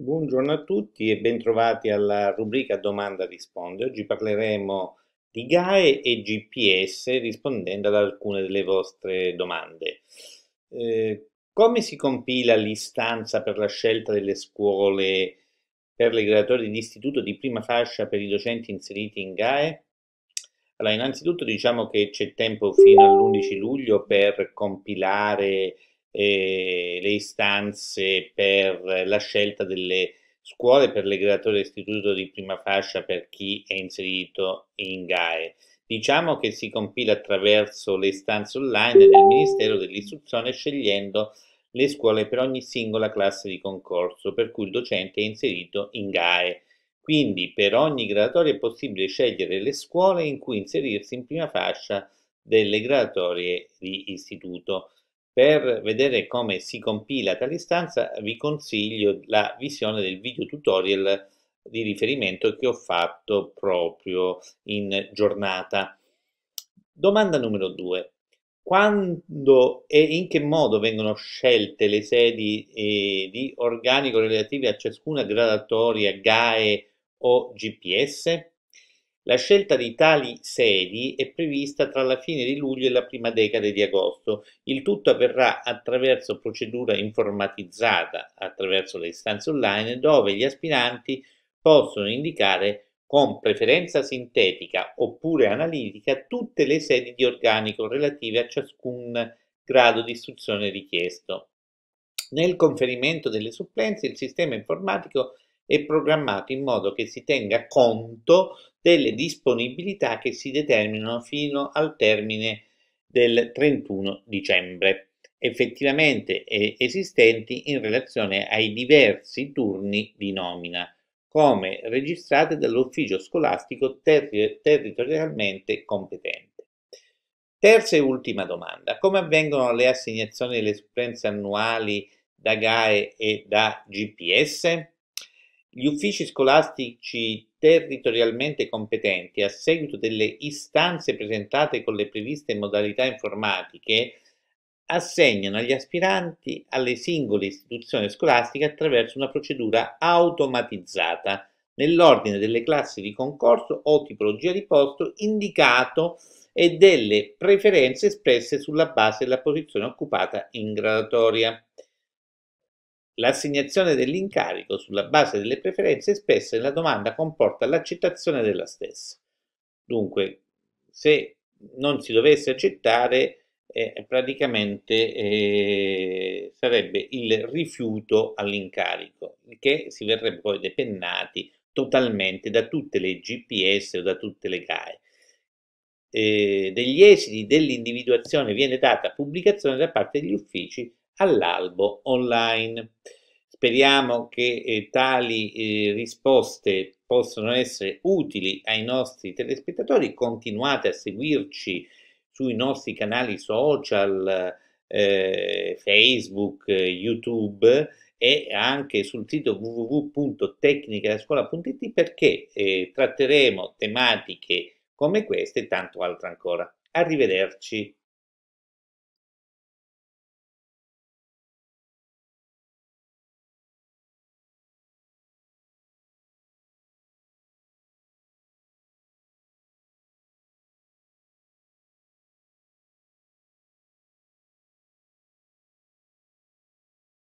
Buongiorno a tutti e bentrovati alla rubrica Domanda Risponde. Oggi parleremo di GAE e GPS rispondendo ad alcune delle vostre domande. Eh, come si compila l'istanza per la scelta delle scuole per le graduatorie di istituto di prima fascia per i docenti inseriti in GAE? Allora, innanzitutto diciamo che c'è tempo fino all'11 luglio per compilare eh, le istanze per la scelta delle scuole per le graduatorie d'istituto di prima fascia per chi è inserito in GAE. Diciamo che si compila attraverso le istanze online del Ministero dell'Istruzione scegliendo le scuole per ogni singola classe di concorso per cui il docente è inserito in GAE. Quindi per ogni graduatoria è possibile scegliere le scuole in cui inserirsi in prima fascia delle gradatorie di istituto. Per vedere come si compila tale istanza vi consiglio la visione del video tutorial di riferimento che ho fatto proprio in giornata. Domanda numero 2. Quando e in che modo vengono scelte le sedi eh, di organico relative a ciascuna gradatoria GAE o GPS? La scelta di tali sedi è prevista tra la fine di luglio e la prima decade di agosto. Il tutto avverrà attraverso procedura informatizzata, attraverso le istanze online, dove gli aspiranti possono indicare con preferenza sintetica oppure analitica tutte le sedi di organico relative a ciascun grado di istruzione richiesto. Nel conferimento delle supplenze il sistema informatico è programmato in modo che si tenga conto delle disponibilità che si determinano fino al termine del 31 dicembre, effettivamente esistenti in relazione ai diversi turni di nomina, come registrate dall'ufficio scolastico ter territorialmente competente. Terza e ultima domanda. Come avvengono le assegnazioni delle supplenze annuali da GAE e da GPS? Gli uffici scolastici territorialmente competenti, a seguito delle istanze presentate con le previste modalità informatiche, assegnano agli aspiranti alle singole istituzioni scolastiche attraverso una procedura automatizzata nell'ordine delle classi di concorso o tipologia di posto indicato e delle preferenze espresse sulla base della posizione occupata in gradatoria. L'assegnazione dell'incarico sulla base delle preferenze espresse nella domanda comporta l'accettazione della stessa. Dunque, se non si dovesse accettare, eh, praticamente eh, sarebbe il rifiuto all'incarico, che si verrebbe poi depennati totalmente da tutte le GPS o da tutte le GAE. Eh, degli esiti dell'individuazione viene data pubblicazione da parte degli uffici all'albo online. Speriamo che eh, tali eh, risposte possano essere utili ai nostri telespettatori. Continuate a seguirci sui nostri canali social, eh, Facebook, YouTube e anche sul sito www.tecnicadascuola.it perché eh, tratteremo tematiche come queste e tanto altro ancora. Arrivederci.